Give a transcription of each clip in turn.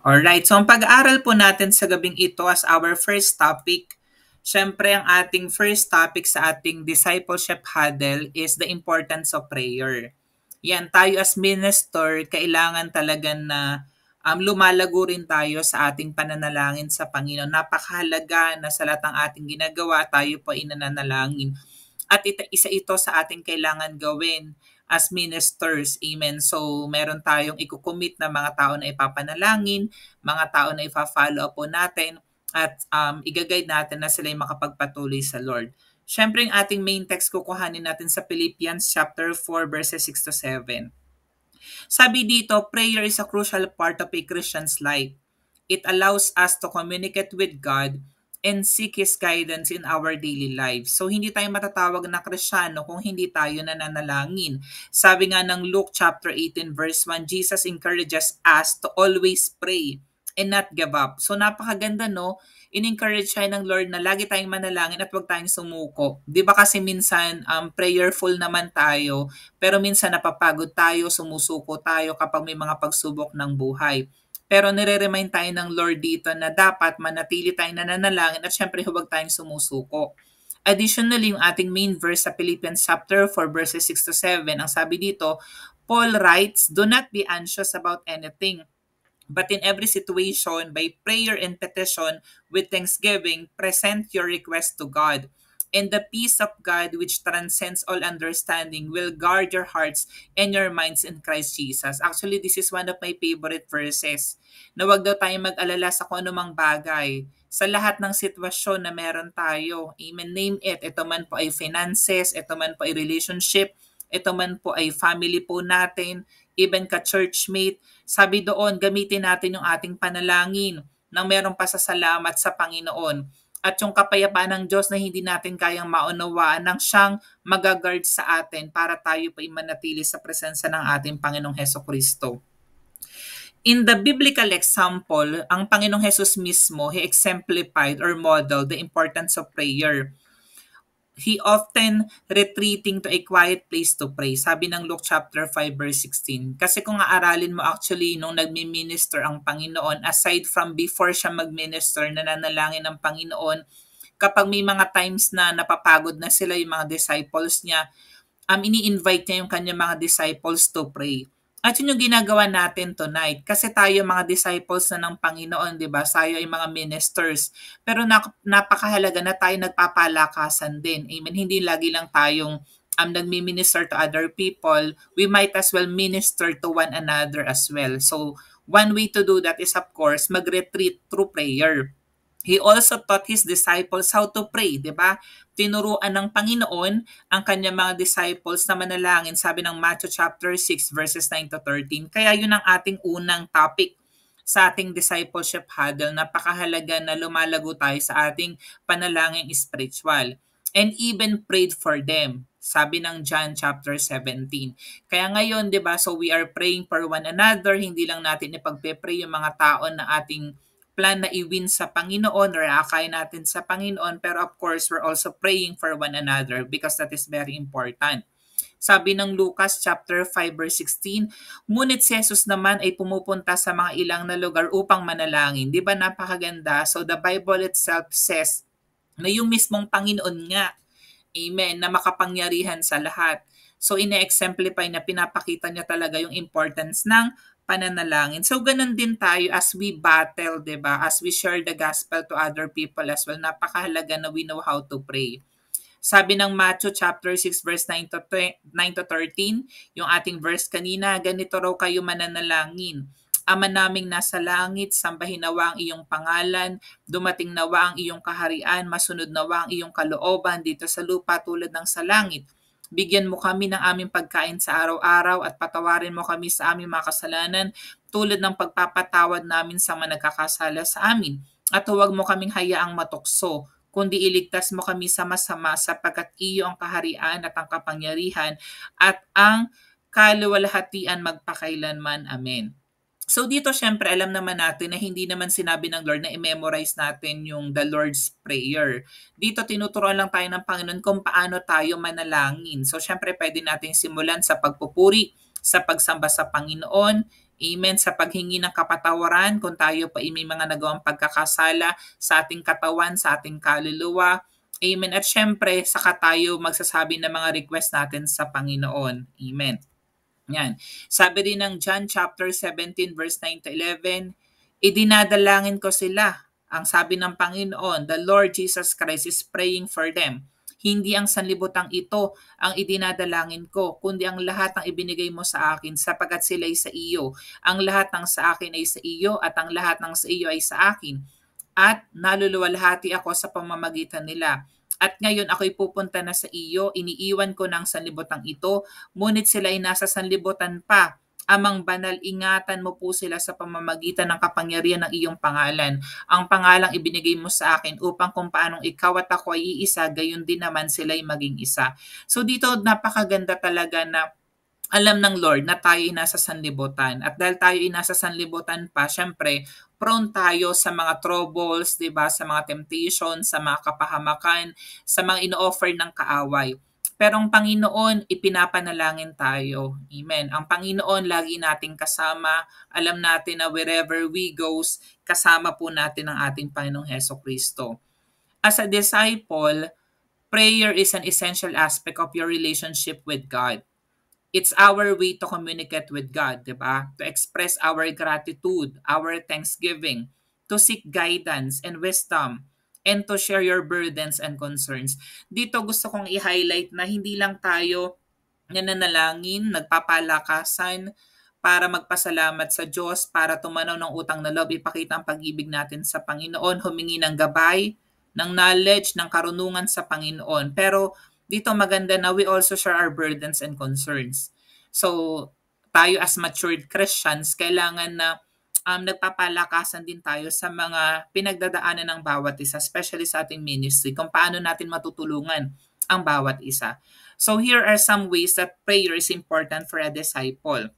Alright, so ang pag-aaral po natin sa gabing ito as our first topic, syempre ang ating first topic sa ating discipleship huddle is the importance of prayer. Yan, tayo as minister, kailangan talaga na um, lumalago rin tayo sa ating pananalangin sa Panginoon. Napakahalaga na sa lahat ng ating ginagawa, tayo po inananalangin at ita, isa ito sa ating kailangan gawin as ministers. Amen. So, meron tayong i-commit na mga tao na ipapanalangin, mga tao na ipa-follow up po natin, at um, igaguide natin na sila yung makapagpatuloy sa Lord. Siyempre, ang ating main text kukuhanin natin sa Philippians chapter 4 verses 6 to 7. Sabi dito, prayer is a crucial part of a Christian's life. It allows us to communicate with God and seek His guidance in our daily lives. So hindi tayo matatawag na krisyano kung hindi tayo nananalangin. Sabi nga ng Luke chapter 18 verse 1, Jesus encourages us to always pray and not give up. So napakaganda no, in-encourage tayo ng Lord na lagi tayong manalangin at huwag tayong sumuko. Di ba kasi minsan um, prayerful naman tayo, pero minsan napapagod tayo, sumusuko tayo kapag may mga pagsubok ng buhay. Pero nire-remind tayo ng Lord dito na dapat manatili tayong nananalangin at syempre huwag tayong sumusuko. Additionally, yung ating main verse sa Philippians chapter 4 verses 6 to 7, ang sabi dito, Paul writes, Do not be anxious about anything, but in every situation, by prayer and petition, with thanksgiving, present your request to God and the peace of God which transcends all understanding will guard your hearts and your minds in Christ Jesus. Actually, this is one of my favorite verses. Na wag daw tayong mag-alala sa kung anumang bagay. Sa lahat ng sitwasyon na meron tayo, amen, name it. Ito man po ay finances, ito man po ay relationship, ito man po ay family po natin, even ka-churchmate. Sabi doon, gamitin natin yung ating panalangin nang meron pasasalamat sa Panginoon at yung kapayapaan ng Diyos na hindi natin kayang maunawaan ng siyang magagard sa atin para tayo pa manatili sa presensya ng ating Panginoong Heso Kristo. In the biblical example, ang Panginoong Hesus mismo, He exemplified or modeled the importance of prayer he often retreating to a quiet place to pray. Sabi ng Luke chapter 5 verse 16. Kasi kung aaralin mo actually nung nagmi-minister ang Panginoon, aside from before siya mag-minister, nananalangin ang Panginoon, kapag may mga times na napapagod na sila yung mga disciples niya, um, ini-invite niya yung kanyang mga disciples to pray. At yun yung ginagawa natin tonight. Kasi tayo mga disciples na ng Panginoon, di ba? Tayo ay mga ministers. Pero napakahalaga na tayo nagpapalakasan din. Amen. Hindi lagi lang tayong um, nagmi-minister to other people, we might as well minister to one another as well. So, one way to do that is of course, mag-retreat through prayer. He also taught his disciples how to pray, di ba? Tinuruan ng Panginoon ang kanyang mga disciples na manalangin, sabi ng Matthew chapter 6 verses 9 to 13. Kaya yun ang ating unang topic sa ating discipleship huddle. Napakahalaga na lumalago tayo sa ating panalangin spiritual and even prayed for them. Sabi ng John chapter 17. Kaya ngayon, 'di ba, so we are praying for one another, hindi lang natin ipagpe-pray yung mga tao na ating plan na i-win sa Panginoon or akay natin sa Panginoon. Pero of course, we're also praying for one another because that is very important. Sabi ng Lucas chapter 5 verse 16, ngunit si Jesus naman ay pumupunta sa mga ilang na lugar upang manalangin. 'Di ba napakaganda? So the Bible itself says na yung mismong Panginoon nga Amen, na makapangyarihan sa lahat So ine-exemplify na pinapakita niya talaga yung importance ng pananalangin. So ganun din tayo as we battle, 'di ba? As we share the gospel to other people as well. Napakahalaga na we know how to pray. Sabi ng Matthew chapter 6 verse 9 to 9 to 13, yung ating verse kanina, ganito raw kayo mananalangin. Ama naming nasa langit, sambahin nawa ang iyong pangalan, dumating nawa ang iyong kaharian, masunod nawa ang iyong kalooban dito sa lupa tulad ng sa langit Bigyan mo kami ng aming pagkain sa araw-araw at patawarin mo kami sa aming mga kasalanan tulad ng pagpapatawad namin sa mga nagkakasala sa amin. At huwag mo kaming hayaang matukso, kundi iligtas mo kami sa masama sapagkat iyo ang kaharian at ang kapangyarihan at ang kaluwalhatian magpakailanman. Amen. So dito syempre alam naman natin na hindi naman sinabi ng Lord na i-memorize natin yung the Lord's Prayer. Dito tinuturuan lang tayo ng Panginoon kung paano tayo manalangin. So syempre pwede nating simulan sa pagpupuri, sa pagsamba sa Panginoon, Amen. Sa paghingi ng kapatawaran, kung tayo pa may mga nagawang pagkakasala sa ating katawan, sa ating kaluluwa. Amen. At syempre, saka tayo magsasabi ng mga request natin sa Panginoon. Amen. Yan. Sabi rin ng John chapter 17 verse 9 to 11, idinadalangin ko sila. Ang sabi ng Panginoon, the Lord Jesus Christ is praying for them. Hindi ang sanlibotang ito ang idinadalangin ko, kundi ang lahat ng ibinigay mo sa akin sapagat sila ay sa iyo. Ang lahat ng sa akin ay sa iyo at ang lahat ng sa iyo ay sa akin. At naluluwalhati ako sa pamamagitan nila at ngayon ako'y pupunta na sa iyo, iniiwan ko ng sanlibutan ito, ngunit ay nasa sanlibutan pa. Amang banal, ingatan mo po sila sa pamamagitan ng kapangyarihan ng iyong pangalan. Ang pangalang ibinigay mo sa akin upang kung paanong ikaw at ako ay iisa, gayon din naman sila ay maging isa. So dito napakaganda talaga na alam ng Lord na tayo ay nasa sanlibutan. At dahil tayo ay nasa sanlibutan pa, syempre, prone tayo sa mga troubles, 'di ba, sa mga temptation, sa mga kapahamakan, sa mga ino-offer ng kaaway. Pero ang Panginoon, ipinapanalangin tayo. Amen. Ang Panginoon, lagi nating kasama. Alam natin na wherever we goes, kasama po natin ang ating Panginoong Heso Kristo. As a disciple, prayer is an essential aspect of your relationship with God it's our way to communicate with God, di ba? To express our gratitude, our thanksgiving, to seek guidance and wisdom, and to share your burdens and concerns. Dito gusto kong i-highlight na hindi lang tayo nananalangin, nagpapalakasan, para magpasalamat sa Diyos, para tumanaw ng utang na loob, ipakita ang pag-ibig natin sa Panginoon, humingi ng gabay, ng knowledge, ng karunungan sa Panginoon. Pero dito maganda na we also share our burdens and concerns. So, tayo as matured Christians, kailangan na um, nagpapalakasan din tayo sa mga pinagdadaanan ng bawat isa, especially sa ating ministry, kung paano natin matutulungan ang bawat isa. So here are some ways that prayer is important for a disciple.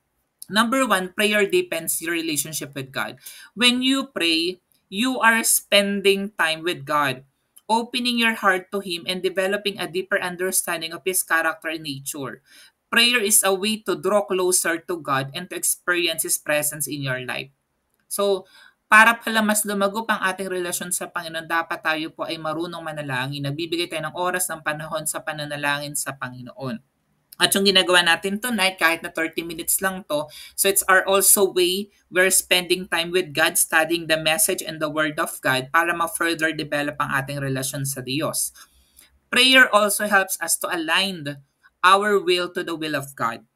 Number one, prayer depends your relationship with God. When you pray, you are spending time with God opening your heart to Him and developing a deeper understanding of His character and nature. Prayer is a way to draw closer to God and to experience His presence in your life. So, para pala mas lumago pang ating relasyon sa Panginoon, dapat tayo po ay marunong manalangin. Nagbibigay tayo ng oras ng panahon sa pananalangin sa Panginoon. At yung ginagawa natin tonight, kahit na 30 minutes lang to, so it's our also way we're spending time with God, studying the message and the Word of God para ma-further develop ang ating relasyon sa Diyos. Prayer also helps us to align our will to the will of God.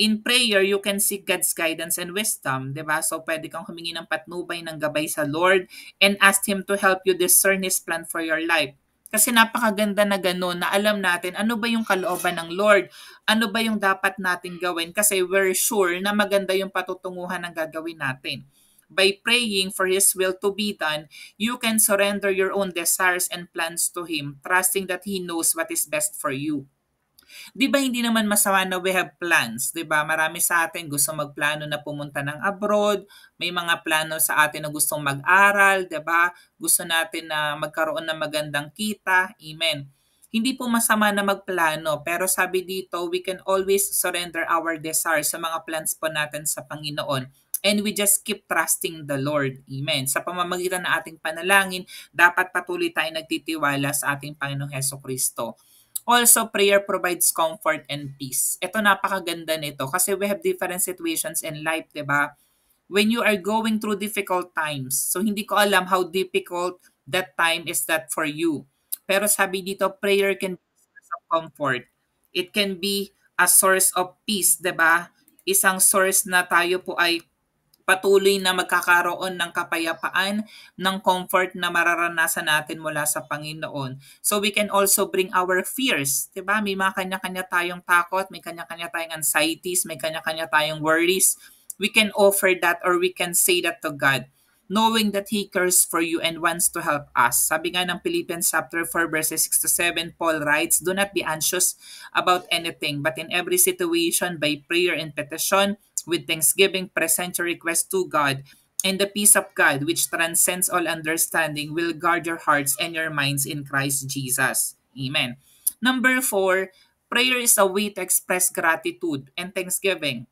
In prayer, you can seek God's guidance and wisdom, di ba? So, pwede kang humingi ng patnubay ng gabay sa Lord and ask Him to help you discern His plan for your life. Kasi napakaganda na gano'n na alam natin ano ba yung kalooban ng Lord, ano ba yung dapat natin gawin kasi we're sure na maganda yung patutunguhan ng gagawin natin. By praying for His will to be done, you can surrender your own desires and plans to Him, trusting that He knows what is best for you. Di ba hindi naman masama na we have plans, di ba? Marami sa atin gusto magplano na pumunta ng abroad, may mga plano sa atin na gustong mag-aral, di ba? Gusto natin na magkaroon ng magandang kita, amen. Hindi po masama na magplano, pero sabi dito, we can always surrender our desires sa mga plans po natin sa Panginoon and we just keep trusting the Lord. Amen. Sa pamamagitan ng ating panalangin, dapat patuloy tayong nagtitiwala sa ating Panginoong Heso Kristo. Also, prayer provides comfort and peace. Ito napakaganda nito kasi we have different situations in life, 'di ba? When you are going through difficult times. So hindi ko alam how difficult that time is that for you. Pero sabi dito, prayer can be a source of comfort. It can be a source of peace, 'di ba? Isang source na tayo po ay patuloy na magkakaroon ng kapayapaan, ng comfort na mararanasan natin mula sa Panginoon. So we can also bring our fears, 'di ba? May mga kanya-kanya tayong takot, may kanya-kanya tayong anxieties, may kanya-kanya tayong worries. We can offer that or we can say that to God knowing that He cares for you and wants to help us. Sabi nga ng Philippians chapter 4 verses 6 to 7, Paul writes, Do not be anxious about anything, but in every situation, by prayer and petition, with thanksgiving, present your request to God. And the peace of God, which transcends all understanding, will guard your hearts and your minds in Christ Jesus. Amen. Number four, prayer is a way to express gratitude and thanksgiving.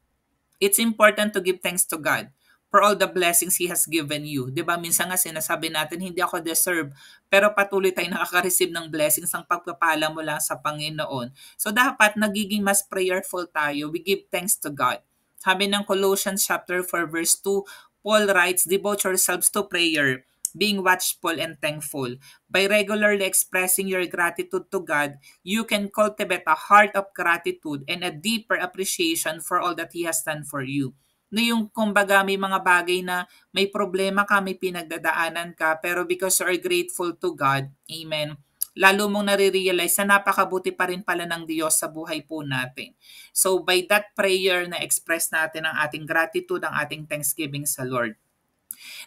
It's important to give thanks to God for all the blessings He has given you. ba diba? Minsan nga sinasabi natin, hindi ako deserve, pero patuloy tayong nakaka-receive ng blessings ang pagpapala mo lang sa Panginoon. So dapat nagiging mas prayerful tayo. We give thanks to God. Sabi ng Colossians chapter 4 verse 2, Paul writes, Devote yourselves to prayer, being watchful and thankful. By regularly expressing your gratitude to God, you can cultivate a heart of gratitude and a deeper appreciation for all that He has done for you. No, yung kumbaga may mga bagay na may problema ka, may pinagdadaanan ka, pero because you grateful to God, Amen, lalo mong nare-realize na napakabuti pa rin pala ng Diyos sa buhay po natin. So by that prayer na express natin ang ating gratitude, ang ating thanksgiving sa Lord.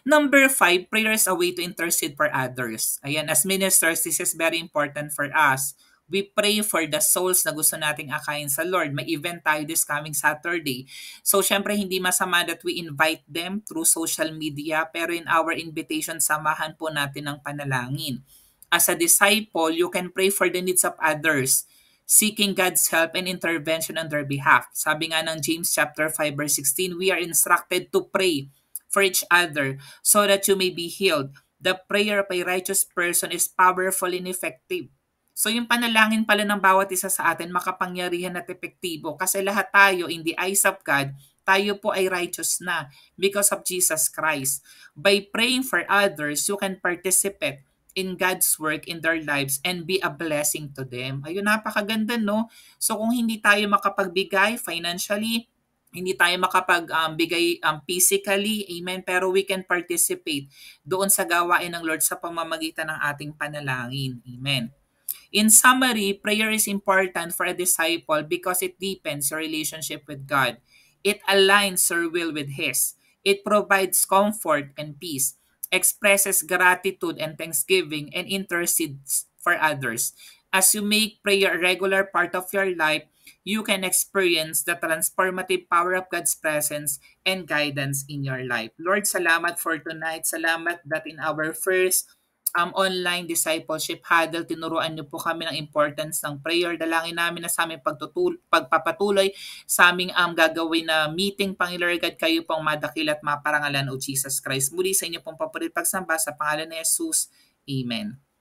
Number five, prayer is a way to intercede for others. Ayan, as ministers, this is very important for us we pray for the souls na gusto nating akayin sa Lord. May event tayo this coming Saturday. So, syempre, hindi masama that we invite them through social media, pero in our invitation, samahan po natin ang panalangin. As a disciple, you can pray for the needs of others, seeking God's help and intervention on their behalf. Sabi nga ng James chapter 5 verse 16, we are instructed to pray for each other so that you may be healed. The prayer of a righteous person is powerful and effective So yung panalangin pala ng bawat isa sa atin makapangyarihan at epektibo kasi lahat tayo in the eyes of God, tayo po ay righteous na because of Jesus Christ. By praying for others, you can participate in God's work in their lives and be a blessing to them. Ayun, napakaganda, no? So kung hindi tayo makapagbigay financially, hindi tayo makapagbigay um, um, physically, amen, pero we can participate doon sa gawain ng Lord sa pamamagitan ng ating panalangin. Amen. In summary, prayer is important for a disciple because it deepens your relationship with God. It aligns your will with His. It provides comfort and peace, expresses gratitude and thanksgiving, and intercedes for others. As you make prayer a regular part of your life, you can experience the transformative power of God's presence and guidance in your life. Lord, salamat for tonight. Salamat that in our first um, online discipleship huddle. Tinuruan niyo po kami ng importance ng prayer. Dalangin namin na sa aming pagtutul- pagpapatuloy sa aming um, gagawin na meeting, Panginoon God, kayo pong madakil at maparangalan, O Jesus Christ. Muli sa inyo pong paparit pagsamba sa pangalan ni Jesus. Amen.